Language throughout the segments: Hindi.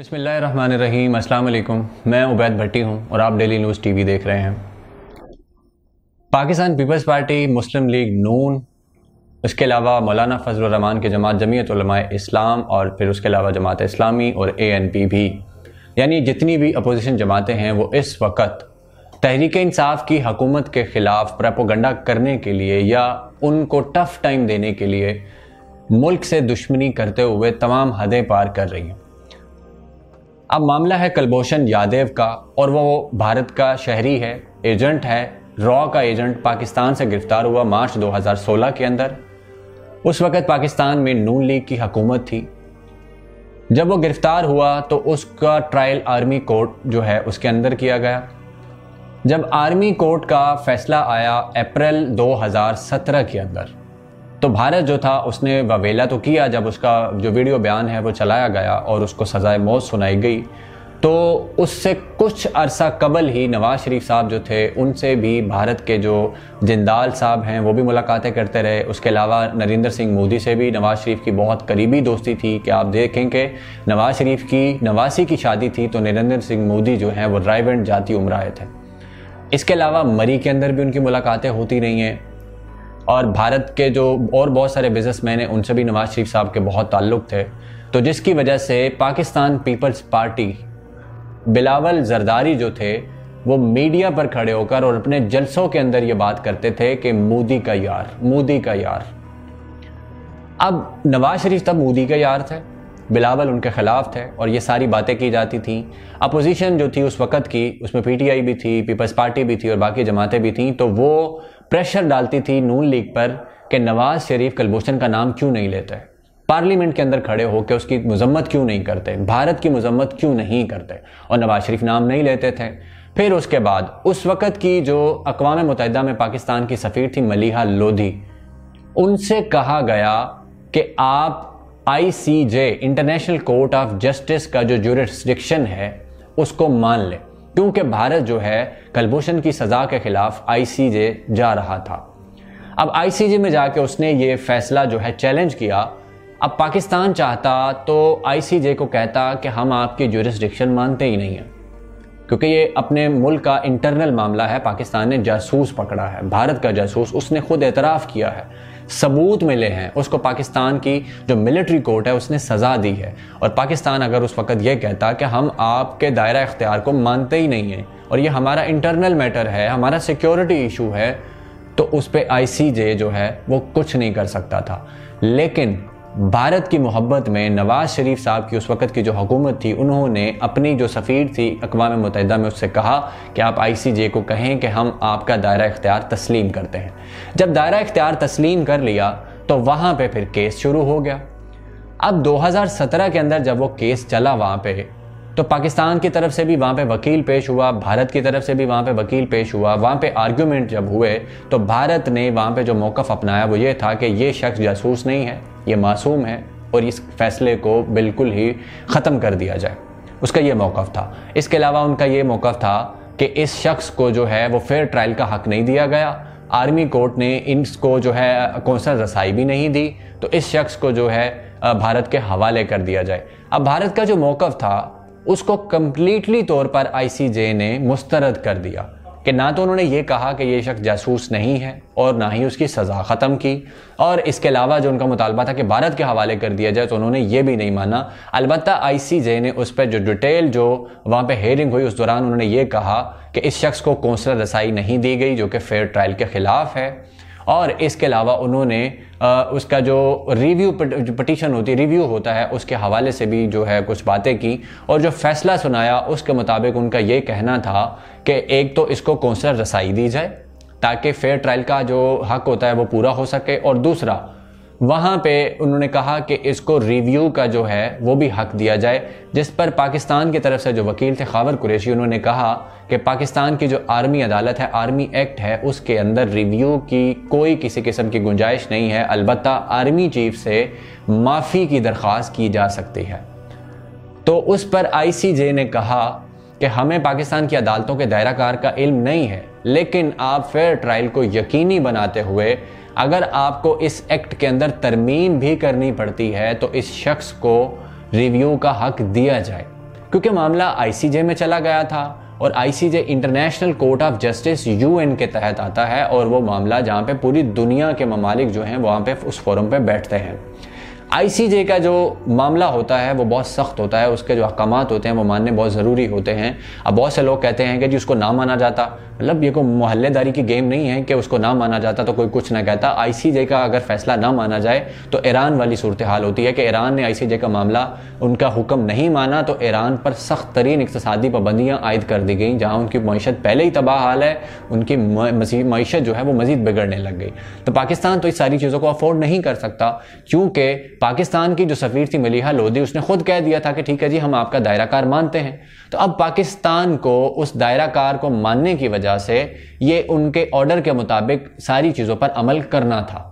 बसमीम अल्लाम मैं उबैद भट्टी हूँ और आप डेली न्यूज़ टीवी देख रहे हैं Pakistan Peoples Party Muslim League Noon उसके अलावा मौलाना फजल की जमात जमीयत इस्लाम और फिर उसके अलावा जमात इस्लामी और ए एन पी भी यानी जितनी भी अपोजिशन जमातें हैं वो इस वक्त तहरीक इंसाफ की हकूमत के ख़िलाफ़ प्रपोगंडा करने के लिए या उनको टफ़ टाइम देने के लिए मुल्क से दुश्मनी करते हुए तमाम हदें पार कर रही हैं अब मामला है कुलभूषण यादव का और वो भारत का शहरी है एजेंट है रॉ का एजेंट पाकिस्तान से गिरफ्तार हुआ मार्च 2016 के अंदर उस वक़्त पाकिस्तान में नून लीग की हकूमत थी जब वो गिरफ्तार हुआ तो उसका ट्रायल आर्मी कोर्ट जो है उसके अंदर किया गया जब आर्मी कोर्ट का फैसला आया अप्रैल 2017 के अंदर तो भारत जो था उसने ववेला तो किया जब उसका जो वीडियो बयान है वो चलाया गया और उसको सज़ाए मौत सुनाई गई तो उससे कुछ अरसा कबल ही नवाज़ शरीफ साहब जो थे उनसे भी भारत के जो जिंदाल साहब हैं वो भी मुलाकातें करते रहे उसके अलावा नरेंद्र सिंह मोदी से भी नवाज़ शरीफ की बहुत करीबी दोस्ती थी कि आप देखें कि नवाज़ शरीफ की नवासी की शादी थी तो नरेंद्र सिंह मोदी जो हैं वो रायवेंट जाति उम्र आए थे इसके अलावा मरी के अंदर भी उनकी मुलाकातें होती रही हैं और भारत के जो और बहुत सारे बिजनेसमैन हैं उनसे भी नवाज शरीफ साहब के बहुत ताल्लुक थे तो जिसकी वजह से पाकिस्तान पीपल्स पार्टी बिलावल जरदारी जो थे वो मीडिया पर खड़े होकर और अपने जलसों के अंदर ये बात करते थे कि मोदी का यार मोदी का यार अब नवाज शरीफ तब मोदी का यार थे बिलावल उनके खिलाफ थे और ये सारी बातें की जाती थी अपोजिशन जो थी उस वक़्त की उसमें पीटीआई भी थी पीपल्स पार्टी भी थी और बाकी जमातें भी थी तो वो प्रेशर डालती थी नून लीग पर कि नवाज शरीफ कलभूषण का नाम क्यों नहीं लेते पार्लियामेंट के अंदर खड़े होकर उसकी मजम्मत क्यों नहीं करते भारत की मजम्मत क्यों नहीं करते और नवाज शरीफ नाम नहीं लेते थे फिर उसके बाद उस वक़्त की जो अकवा मुतहदा में पाकिस्तान की सफ़ीर थी मलिहा लोधी उनसे कहा गया कि आप ICJ International Court of Justice का जो जुरिस्डिक्शन है उसको मान लें क्योंकि भारत जो है कलभूषण की सजा के खिलाफ आईसीजे जा रहा था अब आईसीजे में जाके उसने ये फैसला जो है चैलेंज किया अब पाकिस्तान चाहता तो आईसीजे को कहता कि हम आपकी जुरिस्डिक्शन मानते ही नहीं हैं क्योंकि ये अपने मुल्क का इंटरनल मामला है पाकिस्तान ने जासूस पकड़ा है भारत का जासूस उसने खुद एतराफ़ किया है सबूत मिले हैं उसको पाकिस्तान की जो मिलिट्री कोर्ट है उसने सज़ा दी है और पाकिस्तान अगर उस वक्त यह कहता कि हम आपके दायरा इख्तियार को मानते ही नहीं हैं और ये हमारा इंटरनल मैटर है हमारा सिक्योरिटी इशू है तो उस पर आई जो है वो कुछ नहीं कर सकता था लेकिन भारत की मोहब्बत में नवाज़ शरीफ साहब की उस वक्त की जो हुकूमत थी उन्होंने अपनी जो सफ़ीर थी अकवा मुतहदा में उससे कहा कि आप आई सी जे को कहें कि हम आपका दायरा इख्तियार तस्लीम करते हैं जब दायरा इख्तियार तस्लीम कर लिया तो वहाँ पर फिर केस शुरू हो गया अब 2017 के अंदर जब वो केस चला वहाँ पर तो पाकिस्तान की तरफ से भी वहाँ पे वकील पेश हुआ भारत की तरफ से भी वहाँ पे वकील पेश हुआ वहाँ पे आर्ग्यूमेंट जब हुए तो भारत ने वहाँ पे जो मौकफ अपनाया वो ये था कि ये शख्स जासूस नहीं है ये मासूम है और इस फैसले को बिल्कुल ही ख़त्म कर दिया जाए उसका ये मौक़ था इसके अलावा उनका ये मौक़ था कि इस शख्स को जो है वो फेयर ट्रायल का हक नहीं दिया गया आर्मी कोर्ट ने इनको जो है कौंसल रसाई भी नहीं दी तो इस शख्स को जो है भारत के हवाले कर दिया जाए अब भारत का जो मौक़ था उसको कम्प्लीटली तौर पर आई ने मुस्तरद कर दिया कि ना तो उन्होंने ये कहा कि ये शख्स जासूस नहीं है और ना ही उसकी सज़ा ख़त्म की और इसके अलावा जो उनका मुतालबा था कि भारत के हवाले कर दिया जाए तो उन्होंने ये भी नहीं माना अलबत् आई सी जे ने उस पर जो डिटेल जो वहाँ पर हेयरिंग हुई उस दौरान उन्होंने ये कहा कि इस शख्स को कौंसलर रसाई नहीं दी गई जो कि फेयर ट्रायल के ख़िलाफ़ है और इसके अलावा उन्होंने उसका जो रिव्यू पटिशन होती है रिव्यू होता है उसके हवाले से भी जो है कुछ बातें की और जो फैसला सुनाया उसके मुताबिक उनका ये कहना था कि एक तो इसको कौंसलर रसाई दी जाए ताकि फेयर ट्रायल का जो हक होता है वो पूरा हो सके और दूसरा वहाँ पे उन्होंने कहा कि इसको रिव्यू का जो है वो भी हक दिया जाए जिस पर पाकिस्तान की तरफ से जो वकील थे खावर कुरेशी उन्होंने कहा कि पाकिस्तान की जो आर्मी अदालत है आर्मी एक्ट है उसके अंदर रिव्यू की कोई किसी किस्म की गुंजाइश नहीं है अलबत् आर्मी चीफ से माफ़ी की दरख्वास्त की जा सकती है तो उस पर आईसीजे ने कहा कि हमें पाकिस्तान की अदालतों के दायरा कार का इल्म नहीं है लेकिन आप फेयर ट्रायल को यकीनी बनाते हुए अगर आपको इस एक्ट के अंदर तरमीम भी करनी पड़ती है तो इस शख्स को रिव्यू का हक दिया जाए क्योंकि मामला आईसीजे में चला गया था और ICJ International Court of Justice UN के तहत आता है और वो मामला जहाँ पे पूरी दुनिया के ममालिक जो हैं वहाँ पे उस फोरम पे बैठते हैं आईसीजे का जो मामला होता है वो बहुत सख्त होता है उसके जो अहकाम होते हैं वो मानने बहुत ज़रूरी होते हैं अब बहुत से लोग कहते हैं कि जी उसको ना माना जाता मतलब ये कोई मोहल्लेदारी की गेम नहीं है कि उसको ना माना जाता तो कोई कुछ ना कहता आईसीजे का अगर फैसला ना माना जाए तो ईरान वाली सूरत हाल होती है कि ईरान ने आईसीजे का मामला उनका हुक्म नहीं माना तो ईरान पर सख्त तरीन इकतदी पाबंदियाँ आयद कर दी गई जहाँ उनकी मीशत पहले ही तबाह हाल है उनकी मीशत जो है वो मज़ीद बिगड़ने लग गई तो पाकिस्तान तो इस सारी चीज़ों को अफोर्ड नहीं कर सकता क्योंकि पाकिस्तान की जो सफ़ीर थी मलिहा लोधी उसने खुद कह दिया था कि ठीक है जी हम आपका दायरा कार मानते हैं तो अब पाकिस्तान को उस दायरा कार को मानने की वजह वजह से ये उनके ऑर्डर के मुताबिक सारी चीज़ों पर अमल करना था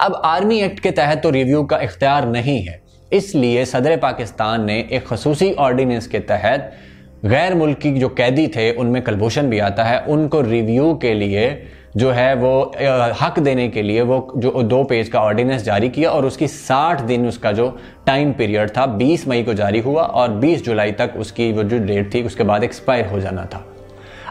अब आर्मी एक्ट के तहत तो रिव्यू का इख्तियार नहीं है इसलिए सदर पाकिस्तान ने एक खसूसी ऑर्डीनेंस के तहत गैर मुल्की जो कैदी थे उनमें कलभूषण भी आता है उनको रिव्यू के लिए जो है वो हक देने के लिए वो जो दो पेज का ऑर्डिनेंस जारी किया और उसकी 60 दिन उसका जो टाइम पीरियड था 20 मई को जारी हुआ और 20 जुलाई तक उसकी वो जो डेट थी उसके बाद एक्सपायर हो जाना था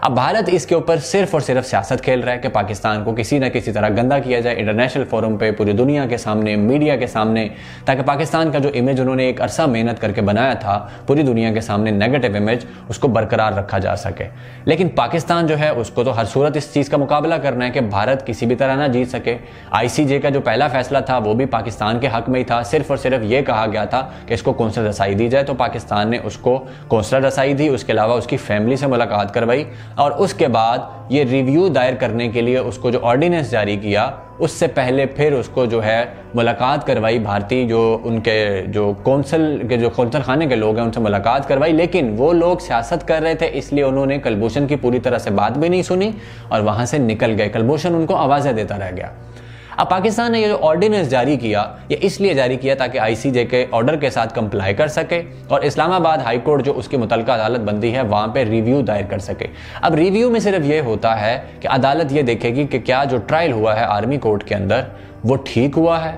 अब भारत इसके ऊपर सिर्फ और सिर्फ सियासत खेल रहा है कि पाकिस्तान को किसी ना किसी तरह गंदा किया जाए इंटरनेशनल फोरम पे पूरी दुनिया के सामने मीडिया के सामने ताकि पाकिस्तान का जो इमेज उन्होंने एक अरसा मेहनत करके बनाया था पूरी दुनिया के सामने नेगेटिव इमेज उसको बरकरार रखा जा सके लेकिन पाकिस्तान जो है उसको तो हर सूरत इस चीज़ का मुकाबला करना है कि भारत किसी भी तरह ना जीत सके आईसीजे का जो पहला फैसला था वो भी पाकिस्तान के हक में ही था सिर्फ और सिर्फ ये कहा गया था कि इसको कौंसल रसाई दी जाए तो पाकिस्तान ने उसको कौंसल रसाई दी उसके अलावा उसकी फैमिली से मुलाकात करवाई और उसके बाद ये रिव्यू दायर करने के लिए उसको जो ऑर्डिनेंस जारी किया उससे पहले फिर उसको जो है मुलाकात करवाई भारतीय जो उनके जो कौंसल के जो कौंसल खाने के लोग हैं उनसे मुलाकात करवाई लेकिन वो लोग सियासत कर रहे थे इसलिए उन्होंने कलभूषण की पूरी तरह से बात भी नहीं सुनी और वहाँ से निकल गए कलभूषण उनको आवाज़ें देता रह गया अब पाकिस्तान ने ये जो ऑर्डिनेंस जारी किया ये इसलिए जारी किया ताकि आईसीजे के ऑर्डर के साथ कंप्लाई कर सके और इस्लामाबाद हाई कोर्ट जो उसकी मुतल अदालत बनती है वहाँ पर रिव्यू दायर कर सके अब रिव्यू में सिर्फ ये होता है कि अदालत ये देखेगी कि क्या जो ट्रायल हुआ है आर्मी कोर्ट के अंदर वो ठीक हुआ है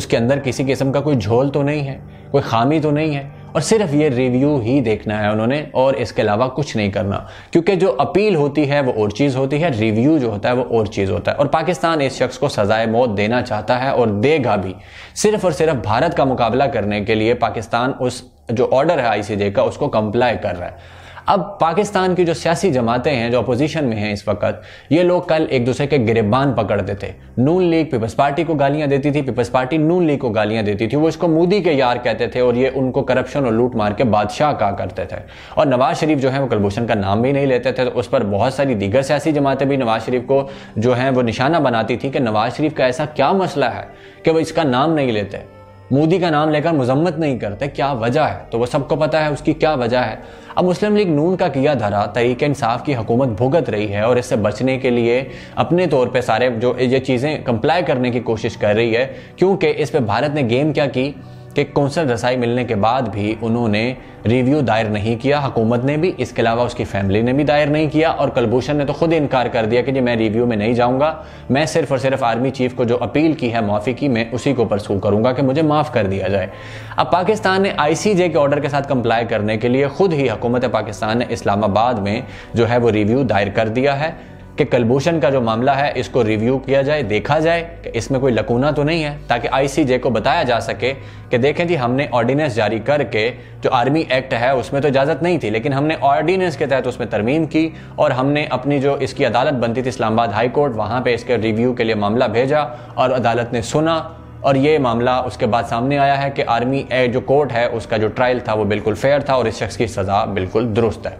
उसके अंदर किसी किस्म का कोई झोल तो नहीं है कोई खामी तो नहीं है और सिर्फ ये रिव्यू ही देखना है उन्होंने और इसके अलावा कुछ नहीं करना क्योंकि जो अपील होती है वो और चीज़ होती है रिव्यू जो होता है वो और चीज़ होता है और पाकिस्तान इस शख्स को सजाए मौत देना चाहता है और देगा भी सिर्फ और सिर्फ भारत का मुकाबला करने के लिए पाकिस्तान उस जो ऑर्डर है आईसीजे का उसको कंप्लाई कर रहा है अब पाकिस्तान की जो सियासी जमातें हैं जो अपोजिशन में हैं इस वक्त ये लोग कल एक दूसरे के गिरबान पकड़ते थे नून लीग पीपल्स पार्टी को गालियां देती थी पीपल्स पार्टी नून लीग को गालियां देती थी वो इसको मोदी के यार कहते थे और ये उनको करप्शन और लूट मार के बादशाह कहा करते थे और नवाज शरीफ जो है वो कुलभूषण का नाम भी नहीं लेते थे तो उस पर बहुत सारी दीगर सियासी जमातें भी नवाज शरीफ को जो है वो निशाना बनाती थी कि नवाज शरीफ का ऐसा क्या मसला है कि वो इसका नाम नहीं लेते मोदी का नाम लेकर मुजम्मत नहीं करते क्या वजह है तो वह सबको पता है उसकी क्या वजह है अब मुस्लिम लीग नून का किया धरा तरीक इंसाफ की हुकूमत भुगत रही है और इससे बचने के लिए अपने तौर पर सारे जो ये चीज़ें कंप्लाई करने की कोशिश कर रही है क्योंकि इस पर भारत ने गेम क्या की कि कौंसल रसाई मिलने के बाद भी उन्होंने रिव्यू दायर नहीं किया हुकूमत ने भी इसके अलावा उसकी फैमिली ने भी दायर नहीं किया और कलभूषण ने तो खुद इनकार कर दिया कि जी मैं रिव्यू में नहीं जाऊंगा मैं सिर्फ और सिर्फ आर्मी चीफ को जो अपील की है माफ़ी की मैं उसी को परसू करूंगा कि मुझे माफ़ कर दिया जाए अब पाकिस्तान ने जे के ऑर्डर के साथ कंप्लाई करने के लिए खुद ही हुकूमत पाकिस्तान ने इस्लामाबाद में जो है वो रिव्यू दायर कर दिया है कि कलभूषण का जो मामला है इसको रिव्यू किया जाए देखा जाए कि इसमें कोई लकूना तो नहीं है ताकि आईसीजे को बताया जा सके कि देखें जी हमने ऑर्डिनेंस जारी करके जो आर्मी एक्ट है उसमें तो इजाज़त नहीं थी लेकिन हमने ऑर्डिनेंस के तहत उसमें तरमीम की और हमने अपनी जो इसकी अदालत बनती थी इस्लामाबाद हाई कोर्ट वहाँ पर इसके रिव्यू के लिए मामला भेजा और अदालत ने सुना और ये मामला उसके बाद सामने आया है कि आर्मी जो कोर्ट है उसका जो ट्रायल था वो बिल्कुल फेयर था और इस शख्स की सज़ा बिल्कुल दुरुस्त है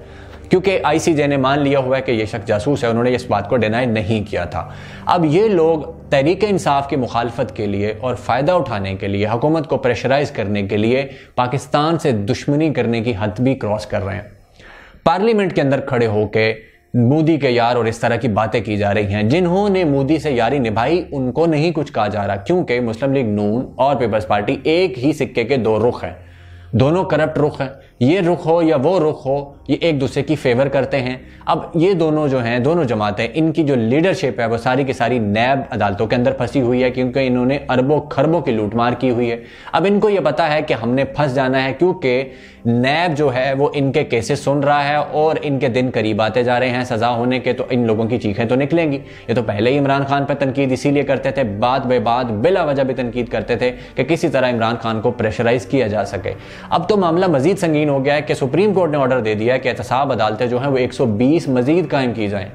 क्योंकि आईसीजे ने मान लिया हुआ है कि ये शख्स जासूस है उन्होंने इस बात को डिनाई नहीं किया था अब ये लोग तहरीक इंसाफ की मुखालफत के लिए और फ़ायदा उठाने के लिए हुकूमत को प्रेशराइज करने के लिए पाकिस्तान से दुश्मनी करने की हद भी क्रॉस कर रहे हैं पार्लियामेंट के अंदर खड़े होकर मोदी के यार और इस तरह की बातें की जा रही हैं जिन्होंने मोदी से यारी निभाई उनको नहीं कुछ कहा जा रहा क्योंकि मुस्लिम लीग नून और पीपल्स पार्टी एक ही सिक्के के दो रुख हैं दोनों करप्ट रुख हैं ये रुख हो या वो रुख हो ये एक दूसरे की फेवर करते हैं अब ये दोनों जो हैं दोनों जमातें इनकी जो लीडरशिप है वो सारी की सारी नैब अदालतों के अंदर फंसी हुई है क्योंकि इन्होंने अरबों खरबों की लूटमार की हुई है अब इनको ये पता है कि हमने फंस जाना है क्योंकि नैब जो है वो इनके केसेस सुन रहा है और इनके दिन करीब आते जा रहे हैं सजा होने के तो इन लोगों की चीखें तो निकलेंगी ये तो पहले ही इमरान खान पर तनकीद इसीलिए करते थे बाद बे बाद बिला वजह भी तनकीद करते थे कि किसी तरह इमरान खान को प्रेशराइज किया जा सके अब तो मामला मजीद संगीन यकीन हो गया है कि सुप्रीम कोर्ट ने ऑर्डर दे दिया है कि एहतसाब अदालतें जो हैं वो 120 मजीद कायम की जाएं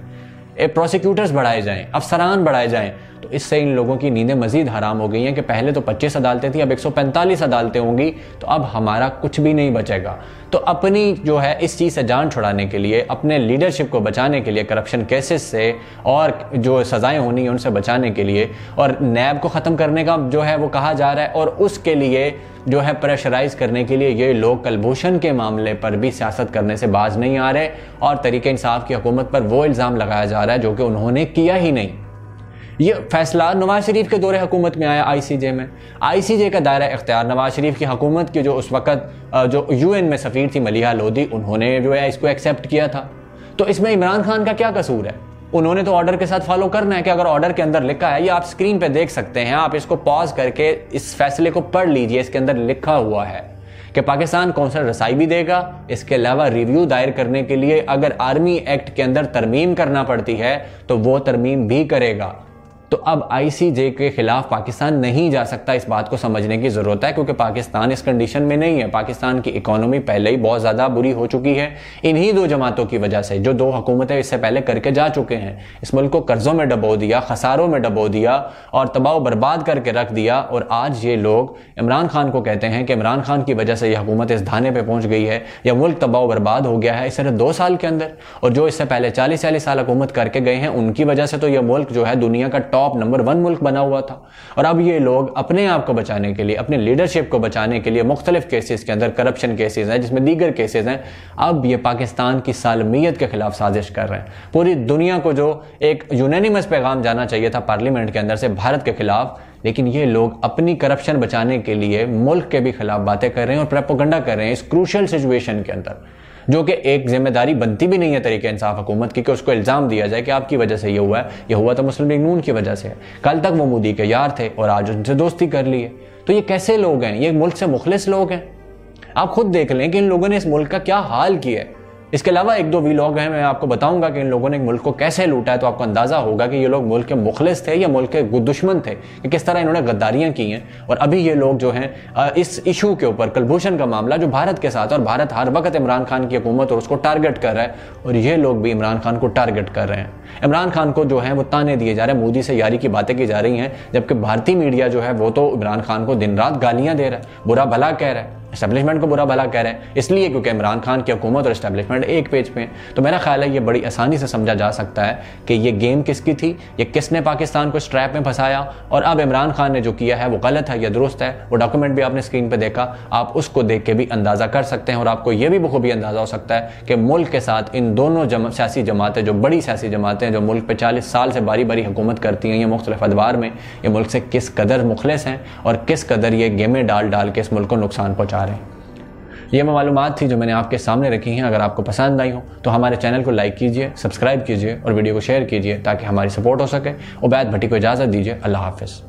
प्रोसिक्यूटर्स बढ़ाए जाएं अफसरान बढ़ाए जाएं तो इससे इन लोगों की नींदें मजीद हराम हो गई हैं कि पहले तो पच्चीस अदालतें थी अब एक सौ पैंतालीस अदालतें होंगी तो अब हमारा कुछ भी नहीं बचेगा तो अपनी जो है इस चीज़ से जान छुड़ाने के लिए अपने लीडरशिप को बचाने के लिए करप्शन केसेस से और जो सज़ाएं होनी है उनसे बचाने के लिए और नैब को ख़त्म करने का जो है वो कहा जा रहा है और उसके लिए जो है प्रेशराइज करने के लिए ये लोग कलभूषण के मामले पर भी सियासत करने से बाज नहीं आ रहे और तरीके इंसाफ की हुकूमत पर वो इल्ज़ाम लगाया जा रहा है जो कि उन्होंने किया ही नहीं ये फैसला नवाज शरीफ के दौरे हकूमत में आया आईसीजे में आईसीजे का दायरा इख्तियार नवाज शरीफ की हकूमत की जो उस वक्त जो यूएन में सफ़ीर थी मलिहा लोधी उन्होंने जो है इसको एक्सेप्ट किया था तो इसमें इमरान खान का क्या कसूर है उन्होंने तो ऑर्डर के साथ फॉलो करना है कि अगर ऑर्डर के अंदर लिखा है ये आप स्क्रीन पर देख सकते हैं आप इसको पॉज करके इस फैसले को पढ़ लीजिए इसके अंदर लिखा हुआ है कि पाकिस्तान कौंसल रसाई भी देगा इसके अलावा रिव्यू दायर करने के लिए अगर आर्मी एक्ट के अंदर तरमीम करना पड़ती है तो वो तरमीम भी करेगा तो अब आईसीजे के खिलाफ पाकिस्तान नहीं जा सकता इस बात को समझने की ज़रूरत है क्योंकि पाकिस्तान इस कंडीशन में नहीं है पाकिस्तान की इकोनॉमी पहले ही बहुत ज़्यादा बुरी हो चुकी है इन्हीं दो जमातों की वजह से जो दो हुकूमतें इससे पहले करके जा चुके हैं इस मुल्क को कर्ज़ों में डबो दिया खसारों में डबो दिया और तबाह बर्बाद करके रख दिया और आज ये लोग इमरान खान को कहते हैं कि इमरान खान की वजह से यह हुकूमत इस धाने पर पहुंच गई है यह मुल्क तबाह बर्बाद हो गया है सिर्फ दो साल के अंदर और जो इससे पहले चालीस चालीस साल हुकूमत करके गए हैं उनकी वजह से तो यह मुल्क जो है दुनिया का टॉप नंबर वन मुल्क बना हुआ था और अब ये लोग अपने आप को बचाने के लिए अपने लीडरशिप को बचाने के लिए मुख्तलिफ केसेस के अंदर करप्शन केसेस हैं जिसमें दीगर केसेस हैं अब ये पाकिस्तान की सालमियत के खिलाफ साजिश कर रहे हैं पूरी दुनिया को जो एक यूनानिमस पैगाम जाना चाहिए था पार्लियामेंट के अंदर से भारत के खिलाफ लेकिन ये लोग अपनी करप्शन बचाने के लिए मुल्क के भी खिलाफ बातें कर रहे हैं और प्रेपोगंडा कर रहे हैं इस क्रूशल सिचुएशन के अंदर जो कि एक जिम्मेदारी बनती भी नहीं है तरीके इंसाफ हुकूमत की कि उसको इल्ज़ाम दिया जाए कि आपकी वजह से ये हुआ है ये हुआ तो मुस्लिम लीग नून की वजह से है कल तक वो मोदी के यार थे और आज उनसे दोस्ती कर ली है तो ये कैसे लोग हैं ये मुल्क से मुखलिस लोग हैं आप खुद देख लें कि इन लोगों ने इस मुल्क का क्या हाल किया है इसके अलावा एक दो वीलॉग हैं मैं आपको बताऊंगा कि इन लोगों ने मुल्क को कैसे लूटा है तो आपको अंदाज़ा होगा कि ये लोग मुल्क के मुखलिस थे या मुल्क के दुश्मन थे कि किस तरह इन्होंने गद्दारियाँ की हैं और अभी ये लोग जो हैं इस इशू के ऊपर कलभूषण का मामला जो भारत के साथ और भारत हर वक्त इमरान खान की हुकूमत और उसको टारगेट कर रहा है और ये लोग भी इमरान खान को टारगेट कर रहे हैं इमरान खान को जो है वो ताने दिए जा रहे हैं मोदी से यारी की बातें की जा रही हैं जबकि भारतीय मीडिया जो है वो तो इमरान खान को दिन रात गालियाँ दे रहा है बुरा भला कह रहा है इस्टेब्लिशमेंट को बुरा भला कह रहे हैं इसलिए क्योंकि इमरान खान की हुकूमत और इस्टेब्लिशमेंट एक पेज पे हैं तो मेरा ख्याल है ये बड़ी आसानी से समझा जा सकता है कि ये गेम किसकी थी ये किसने पाकिस्तान को स्ट्रैप में फंसाया और अब इमरान खान ने जो किया है वो गलत है या दुरुस्त है वो डॉक्यूमेंट भी आपने स्क्रीन पर देखा आप उसको देख के भी अंदाज़ा कर सकते हैं और आपको ये भी बखूबी अंदाज़ा हो सकता है कि मुल्क के साथ इन दोनों सियासी जमातें जो बड़ी सियासी जमातें जो मुल्क पर चालीस साल से बारी बारी हुकूमत करती हैं ये मुख्तलिफ अदवार में ये मुल्क से किस कदर मुखलस हैं और किस कदर ये गेमें डाल डाल के इस मुल्क को नुकसान पहुँचा बेकार ये मैं मालूम थी जो मैंने आपके सामने रखी हैं अगर आपको पसंद आई हो तो हमारे चैनल को लाइक कीजिए सब्सक्राइब कीजिए और वीडियो को शेयर कीजिए ताकि हमारी सपोर्ट हो सके उबैद भट्टी को इजाज़त दीजिए अल्लाह हाफिज़